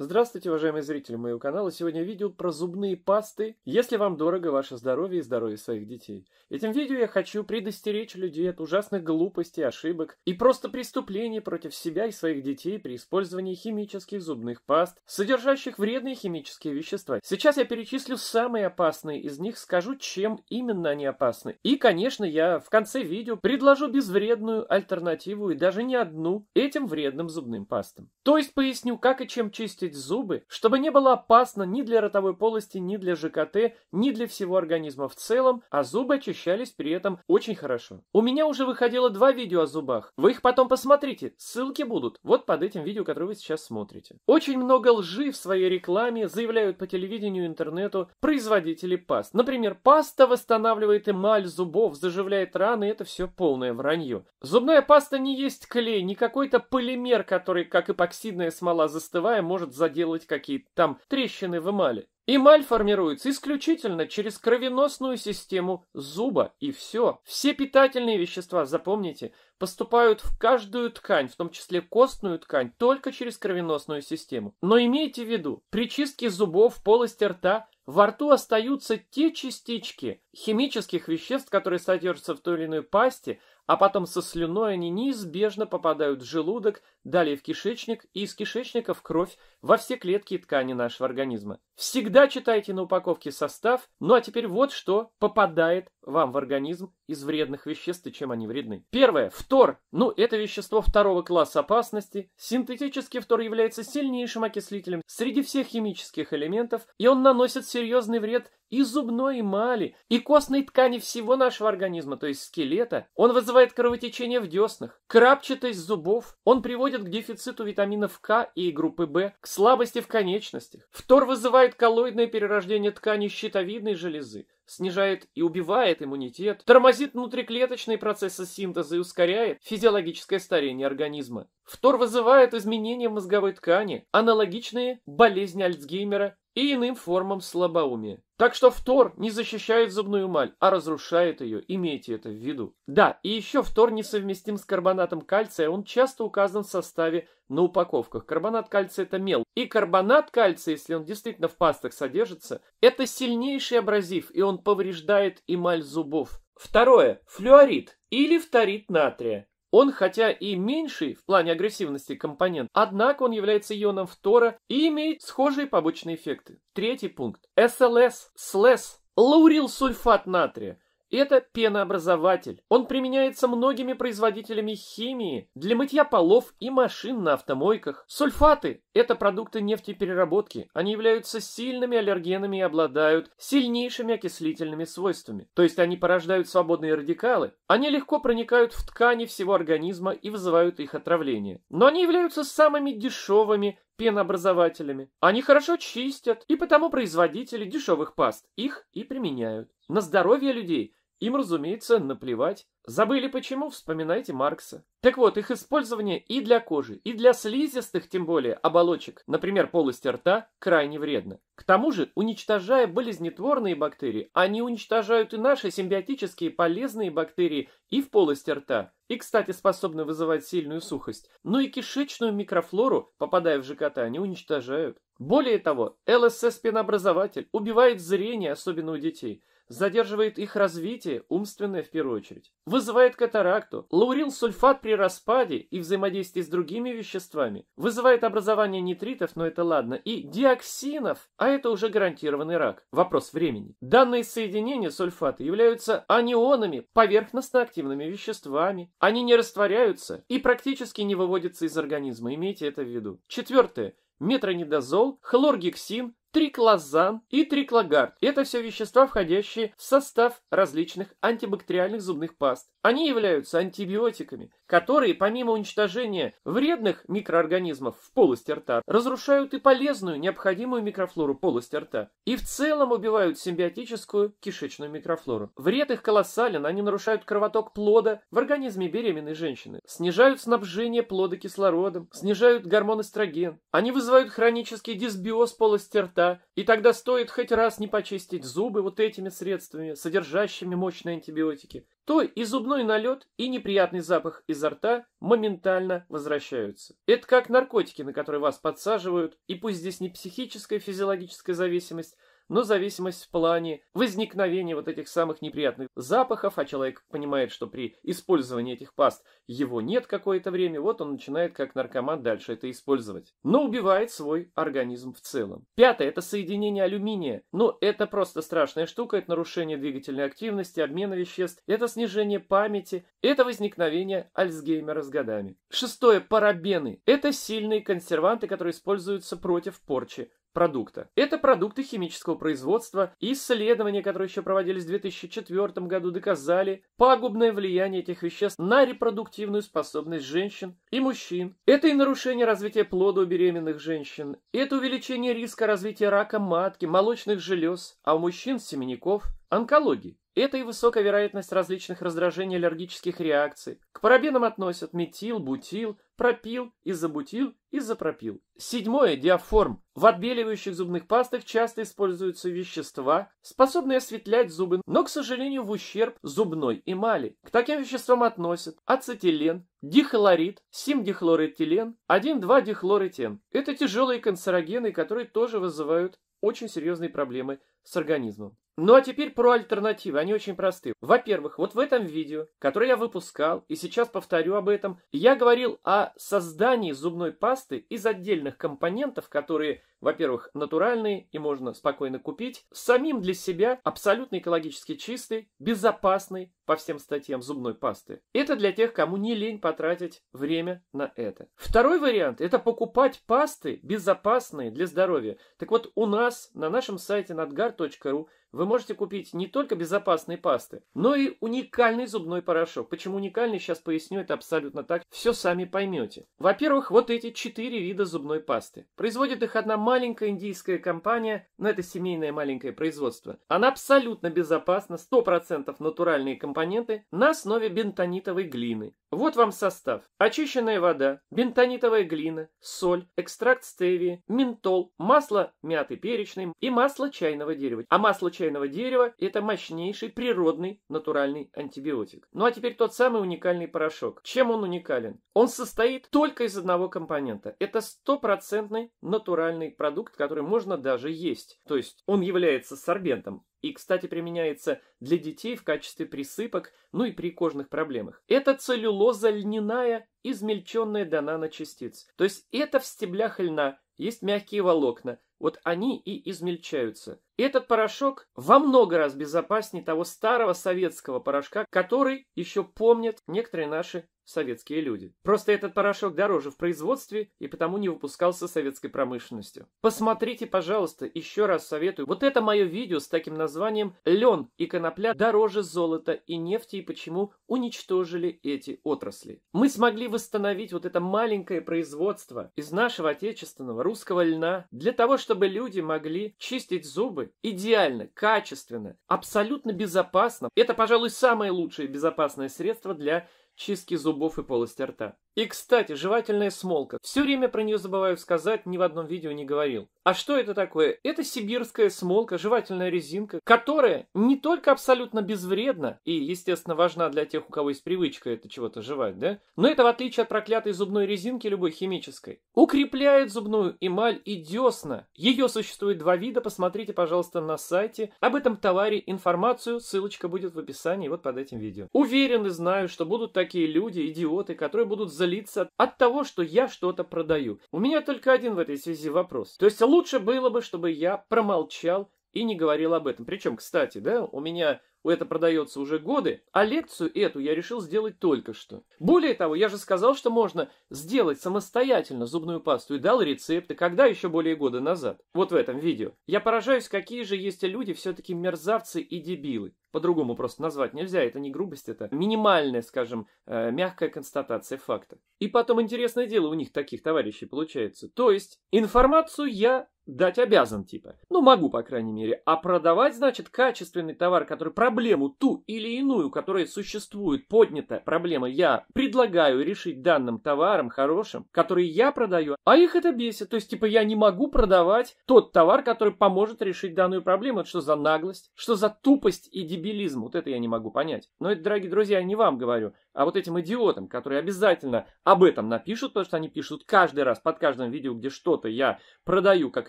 Здравствуйте, уважаемые зрители моего канала. Сегодня видео про зубные пасты, если вам дорого ваше здоровье и здоровье своих детей. Этим видео я хочу предостеречь людей от ужасных глупостей, ошибок и просто преступлений против себя и своих детей при использовании химических зубных паст, содержащих вредные химические вещества. Сейчас я перечислю самые опасные из них, скажу, чем именно они опасны. И, конечно, я в конце видео предложу безвредную альтернативу и даже не одну этим вредным зубным пастам. То есть поясню, как и чем чистить чистить зубы, чтобы не было опасно ни для ротовой полости, ни для ЖКТ, ни для всего организма в целом, а зубы очищались при этом очень хорошо. У меня уже выходило два видео о зубах. Вы их потом посмотрите, ссылки будут вот под этим видео, которое вы сейчас смотрите. Очень много лжи в своей рекламе заявляют по телевидению, интернету производители паст. Например, паста восстанавливает эмаль зубов, заживляет раны, это все полное вранье. Зубная паста не есть клей, не какой-то полимер, который, как эпоксидная смола застывая, может заделать какие-то там трещины в эмали. Эмаль формируется исключительно через кровеносную систему зуба, и все. Все питательные вещества, запомните, поступают в каждую ткань, в том числе костную ткань, только через кровеносную систему. Но имейте в виду, при чистке зубов, полости рта, во рту остаются те частички химических веществ, которые содержатся в той или иной пасте, а потом со слюной они неизбежно попадают в желудок, далее в кишечник и из кишечника в кровь, во все клетки и ткани нашего организма. Всегда читайте на упаковке состав, ну а теперь вот что попадает вам в организм из вредных веществ и чем они вредны. Первое. Фтор. Ну, это вещество второго класса опасности. Синтетический фтор является сильнейшим окислителем среди всех химических элементов, и он наносит серьезный вред и зубной эмали, и костной ткани всего нашего организма, то есть скелета. Он вызывает кровотечение в деснах, крапчатость зубов. Он приводит к дефициту витаминов К и группы В, к слабости в конечностях. Фтор вызывает коллоидное перерождение ткани щитовидной железы, снижает и убивает иммунитет, тормозит внутриклеточные процессы синтеза и ускоряет физиологическое старение организма. Фтор вызывает изменения в мозговой ткани, аналогичные болезни Альцгеймера и иным формам слабоумия. Так что фтор не защищает зубную эмаль, а разрушает ее, имейте это в виду. Да, и еще фтор несовместим с карбонатом кальция, он часто указан в составе на упаковках. Карбонат кальция это мел. И карбонат кальция, если он действительно в пастах содержится, это сильнейший абразив, и он повреждает эмаль зубов. Второе. Флюорид или фторид натрия. Он, хотя и меньший в плане агрессивности компонент, однако он является ионом фтора и имеет схожие побочные эффекты. Третий пункт. СЛС, СЛС, лаурил сульфат натрия – это пенообразователь. Он применяется многими производителями химии для мытья полов и машин на автомойках. Сульфаты – это продукты нефтепереработки. Они являются сильными аллергенами и обладают сильнейшими окислительными свойствами. То есть они порождают свободные радикалы. Они легко проникают в ткани всего организма и вызывают их отравление. Но они являются самыми дешевыми пенообразователями. Они хорошо чистят, и потому производители дешевых паст их и применяют. На здоровье людей им, разумеется, наплевать. Забыли почему, вспоминайте Маркса. Так вот, их использование и для кожи, и для слизистых, тем более, оболочек, например, полости рта, крайне вредно. К тому же, уничтожая болезнетворные бактерии, они уничтожают и наши симбиотические полезные бактерии и в полости рта, и, кстати, способны вызывать сильную сухость. Но ну и кишечную микрофлору, попадая в ЖКТ, они уничтожают. Более того, ЛСС-пенообразователь убивает зрение, особенно у детей – задерживает их развитие, умственное в первую очередь, вызывает катаракту, лаурилсульфат при распаде и взаимодействии с другими веществами, вызывает образование нитритов, но это ладно, и диоксинов, а это уже гарантированный рак. Вопрос времени. Данные соединения сульфата являются анионами, поверхностно-активными веществами. Они не растворяются и практически не выводятся из организма, имейте это в виду. Четвертое метронидозол, хлоргексин, триклозан и триклогард. Это все вещества, входящие в состав различных антибактериальных зубных паст. Они являются антибиотиками, которые, помимо уничтожения вредных микроорганизмов в полости рта, разрушают и полезную, необходимую микрофлору полости рта, и в целом убивают симбиотическую кишечную микрофлору. Вред их колоссален, они нарушают кровоток плода в организме беременной женщины, снижают снабжение плода кислородом, снижают гормон эстроген, они вызывают хронический дисбиоз полости рта, и тогда стоит хоть раз не почистить зубы вот этими средствами, содержащими мощные антибиотики, то и зубной налет, и неприятный запах изо рта моментально возвращаются. Это как наркотики, на которые вас подсаживают, и пусть здесь не психическая а физиологическая зависимость, но зависимость в плане возникновения вот этих самых неприятных запахов, а человек понимает, что при использовании этих паст его нет какое-то время, вот он начинает как наркоман дальше это использовать. Но убивает свой организм в целом. Пятое – это соединение алюминия. Ну, это просто страшная штука, это нарушение двигательной активности, обмена веществ, это снижение памяти, это возникновение Альцгеймера с годами. Шестое – парабены. Это сильные консерванты, которые используются против порчи продукта. Это продукты химического производства, и исследования, которые еще проводились в 2004 году, доказали пагубное влияние этих веществ на репродуктивную способность женщин и мужчин. Это и нарушение развития плода у беременных женщин, это увеличение риска развития рака матки, молочных желез, а у мужчин – семенников, онкологии. Это и высокая вероятность различных раздражений аллергических реакций. К парабенам относят метил, бутил, пропил, изобутил, изопропил. Седьмое – диаформ. В отбеливающих зубных пастах часто используются вещества, способные осветлять зубы, но, к сожалению, в ущерб зубной эмали. К таким веществам относят ацетилен, дихлорид, 7 1,2-дихлоретен. Это тяжелые канцерогены, которые тоже вызывают очень серьезные проблемы с организмом. Ну а теперь про альтернативы, они очень просты. Во-первых, вот в этом видео, которое я выпускал, и сейчас повторю об этом, я говорил о создании зубной пасты из отдельных компонентов, которые, во-первых, натуральные и можно спокойно купить, самим для себя абсолютно экологически чистый, безопасный по всем статьям зубной пасты. Это для тех, кому не лень потратить время на это. Второй вариант – это покупать пасты безопасные для здоровья. Так вот, у нас на нашем сайте nadgar.ru вы можете купить не только безопасные пасты, но и уникальный зубной порошок. Почему уникальный, сейчас поясню, это абсолютно так, все сами поймете. Во-первых, вот эти четыре вида зубной пасты. Производит их одна маленькая индийская компания, но это семейное маленькое производство. Она абсолютно безопасна, 100% натуральные компоненты на основе бентонитовой глины. Вот вам состав. Очищенная вода, бентонитовая глина, соль, экстракт стевии, ментол, масло мяты перечной и масло чайного дерева. А масло чайного дерева – это мощнейший природный натуральный антибиотик. Ну а теперь тот самый уникальный порошок. Чем он уникален? Он состоит только из одного компонента. Это стопроцентный натуральный продукт, который можно даже есть. То есть он является сорбентом, и, кстати, применяется для детей в качестве присыпок, ну и при кожных проблемах. Это целлюлоза льняная, измельченная до наночастиц. То есть это в стеблях льна есть мягкие волокна, вот они и измельчаются. И этот порошок во много раз безопаснее того старого советского порошка, который еще помнят некоторые наши советские люди. Просто этот порошок дороже в производстве и потому не выпускался советской промышленностью. Посмотрите, пожалуйста, еще раз советую. Вот это мое видео с таким названием «Лен и конопля дороже золота и нефти и почему уничтожили эти отрасли». Мы смогли восстановить вот это маленькое производство из нашего отечественного русского льна для того, чтобы люди могли чистить зубы Идеально, качественно, абсолютно безопасно. Это, пожалуй, самое лучшее безопасное средство для чистки зубов и полости рта. И, кстати, жевательная смолка. Все время про нее забываю сказать, ни в одном видео не говорил. А что это такое? Это сибирская смолка, жевательная резинка, которая не только абсолютно безвредна и, естественно, важна для тех, у кого есть привычка это чего-то жевать, да? Но это в отличие от проклятой зубной резинки любой химической. Укрепляет зубную эмаль и десна. Ее существует два вида, посмотрите, пожалуйста, на сайте. Об этом товаре информацию, ссылочка будет в описании вот под этим видео. Уверен и знаю, что будут такие люди, идиоты, которые будут за лица от того, что я что-то продаю. У меня только один в этой связи вопрос. То есть лучше было бы, чтобы я промолчал и не говорил об этом. Причем, кстати, да, у меня это продается уже годы, а лекцию эту я решил сделать только что. Более того, я же сказал, что можно сделать самостоятельно зубную пасту и дал рецепты, когда еще более года назад. Вот в этом видео. Я поражаюсь, какие же есть люди все-таки мерзавцы и дебилы. По-другому просто назвать нельзя, это не грубость, это минимальная, скажем, э, мягкая констатация факта. И потом интересное дело у них таких товарищей получается. То есть информацию я дать обязан, типа. Ну, могу, по крайней мере. А продавать, значит, качественный товар, который проблему ту или иную, которая существует, поднята проблема, я предлагаю решить данным товаром хорошим, который я продаю, а их это бесит. То есть, типа, я не могу продавать тот товар, который поможет решить данную проблему. Это что за наглость? Что за тупость и дебилизм? дебилизм? Вот это я не могу понять. Но это, дорогие друзья, не вам говорю, а вот этим идиотам, которые обязательно об этом напишут, потому что они пишут каждый раз под каждым видео, где что-то я продаю как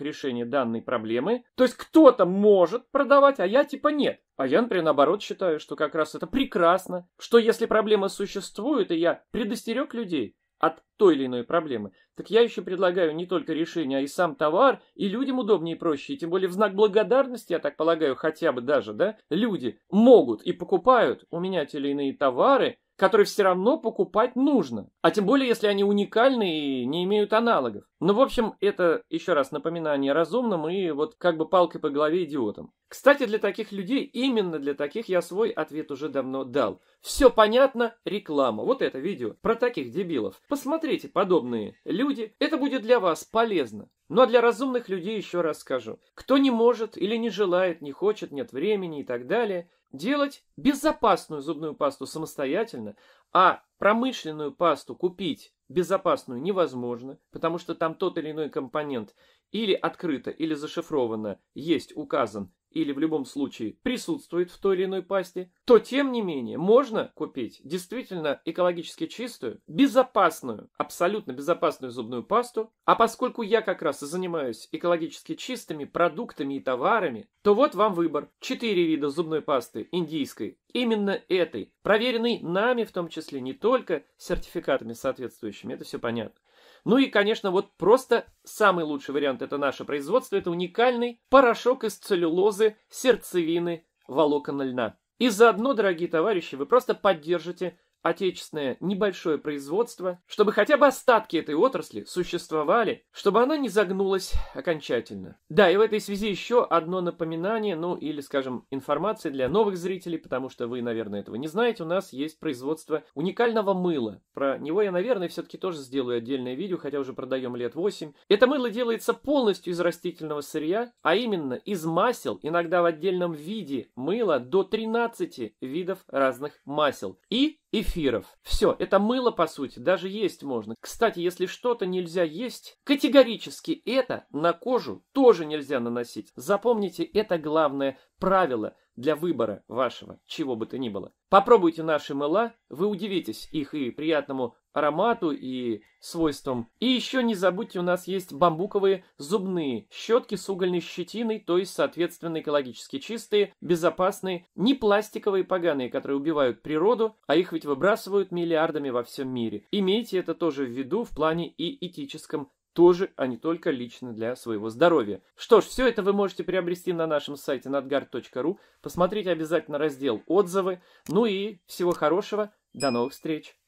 решение данной проблемы. То есть кто-то может продавать, а я типа нет. А я, например, наоборот считаю, что как раз это прекрасно, что если проблема существует, и я предостерег людей, от той или иной проблемы. Так я еще предлагаю не только решение, а и сам товар, и людям удобнее и проще, и тем более в знак благодарности, я так полагаю, хотя бы даже, да, люди могут и покупают у меня те или иные товары, которые все равно покупать нужно. А тем более, если они уникальны и не имеют аналогов. Ну, в общем, это, еще раз, напоминание разумным и вот как бы палкой по голове идиотам. Кстати, для таких людей, именно для таких я свой ответ уже давно дал. Все понятно, реклама. Вот это видео про таких дебилов. Посмотрите подобные люди, это будет для вас полезно. Ну а для разумных людей еще раз скажу. Кто не может или не желает, не хочет, нет времени и так далее – делать безопасную зубную пасту самостоятельно, а промышленную пасту купить безопасную невозможно, потому что там тот или иной компонент или открыто, или зашифрованно есть указан или в любом случае присутствует в той или иной пасте, то тем не менее можно купить действительно экологически чистую, безопасную, абсолютно безопасную зубную пасту. А поскольку я как раз и занимаюсь экологически чистыми продуктами и товарами, то вот вам выбор. Четыре вида зубной пасты индийской, именно этой, проверенной нами в том числе не только сертификатами соответствующими, это все понятно, ну и, конечно, вот просто самый лучший вариант – это наше производство. Это уникальный порошок из целлюлозы, сердцевины, волокон льна. И заодно, дорогие товарищи, вы просто поддержите отечественное небольшое производство, чтобы хотя бы остатки этой отрасли существовали, чтобы она не загнулась окончательно. Да, и в этой связи еще одно напоминание, ну или, скажем, информация для новых зрителей, потому что вы, наверное, этого не знаете, у нас есть производство уникального мыла. Про него я, наверное, все-таки тоже сделаю отдельное видео, хотя уже продаем лет 8. Это мыло делается полностью из растительного сырья, а именно из масел, иногда в отдельном виде мыла до 13 видов разных масел. И эфиров. Все, это мыло, по сути, даже есть можно. Кстати, если что-то нельзя есть, категорически это на кожу тоже нельзя наносить. Запомните, это главное правило для выбора вашего, чего бы то ни было. Попробуйте наши мыла, вы удивитесь их и приятному аромату и свойствам. И еще не забудьте, у нас есть бамбуковые зубные щетки с угольной щетиной, то есть, соответственно, экологически чистые, безопасные, не пластиковые поганые, которые убивают природу, а их ведь выбрасывают миллиардами во всем мире. Имейте это тоже в виду в плане и этическом тоже, а не только лично для своего здоровья. Что ж, все это вы можете приобрести на нашем сайте надгар.ру. Посмотрите обязательно раздел «Отзывы». Ну и всего хорошего. До новых встреч!